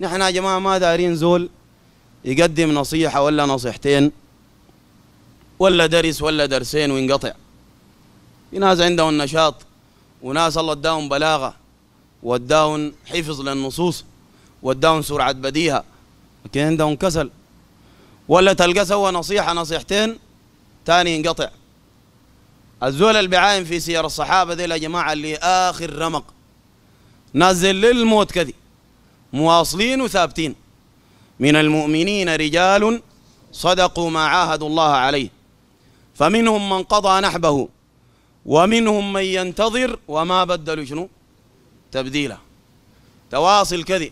نحن يا جماعة ما دارين زول يقدم نصيحة ولا نصيحتين ولا درس ولا درسين وينقطع في ناس عندهم نشاط وناس الله اداهم بلاغة واداهم حفظ للنصوص واداهم سرعة بديهة لكن عندهم كسل ولا تلقى سوى نصيحة نصيحتين تاني ينقطع الزول البعاين في سير الصحابة ذي يا جماعة اللي آخر رمق نازل للموت كذي مواصلين وثابتين من المؤمنين رجال صدقوا ما عاهدوا الله عليه فمنهم من قضى نحبه ومنهم من ينتظر وما بدلوا شنو تبديلا تواصل كذي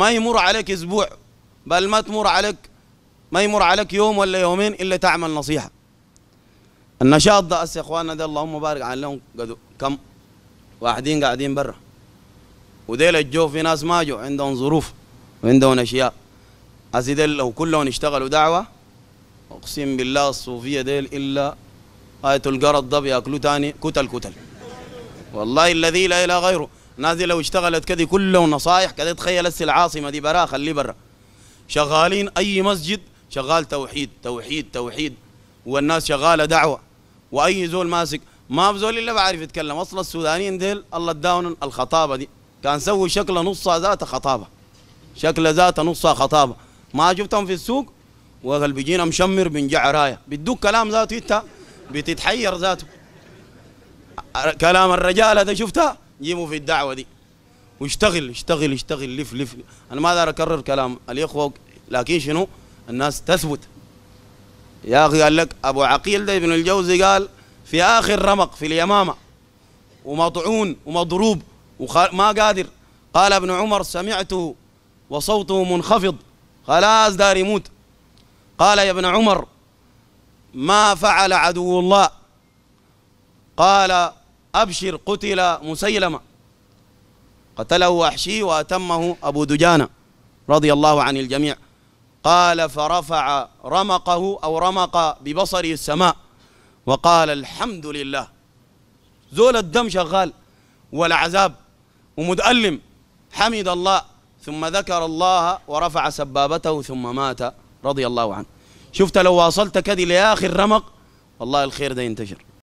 ما يمر عليك اسبوع بل ما تمر عليك ما يمر عليك يوم ولا يومين الا تعمل نصيحه النشاط ده يا اخواننا ده اللهم بارك عليهم كم واحدين قاعدين برا وديل الجو في ناس ما جو عندهم ظروف وعندهم اشياء أسي ديل لو كلهم اشتغلوا دعوة أقسم بالله الصوفية ديل إلا آية القرض ده بياكلوا تاني كتل كتل والله الذي لا إله غيره ناس لو اشتغلت كده كلهم نصايح كده تخيل هسه العاصمة دي برا خليه برا شغالين أي مسجد شغال توحيد توحيد توحيد والناس شغالة دعوة وأي زول ماسك ما في زول إلا بعرف يتكلم أصلا السودانيين ديل الله اداهم الخطابة دي كان سووا شكله نصها ذات خطابه شكله ذات نصها خطابه ما شفتهم في السوق وقال بيجينا مشمر بنجع رايه بيدوك كلام ذاته انت بتتحير ذاته كلام الرجال هذا شفتها جيبوا في الدعوه دي واشتغل اشتغل اشتغل لف لف انا ما اقدر اكرر كلام الاخوه لكن شنو الناس تثبت يا اخي قال لك ابو عقيل ده ابن الجوزي قال في اخر رمق في اليمامه ومطعون ومضروب وما قادر قال ابن عمر سمعته وصوته منخفض خلاص دار يموت قال يا ابن عمر ما فعل عدو الله قال أبشر قتل مسيلمة قتله وحشي وأتمه أبو دجانة رضي الله عن الجميع قال فرفع رمقه أو رمق ببصره السماء وقال الحمد لله زول الدم شغال والعذاب ومتألم حمد الله ثم ذكر الله ورفع سبابته ثم مات رضي الله عنه شفت لو واصلت كذي لآخر رمق والله الخير ده ينتشر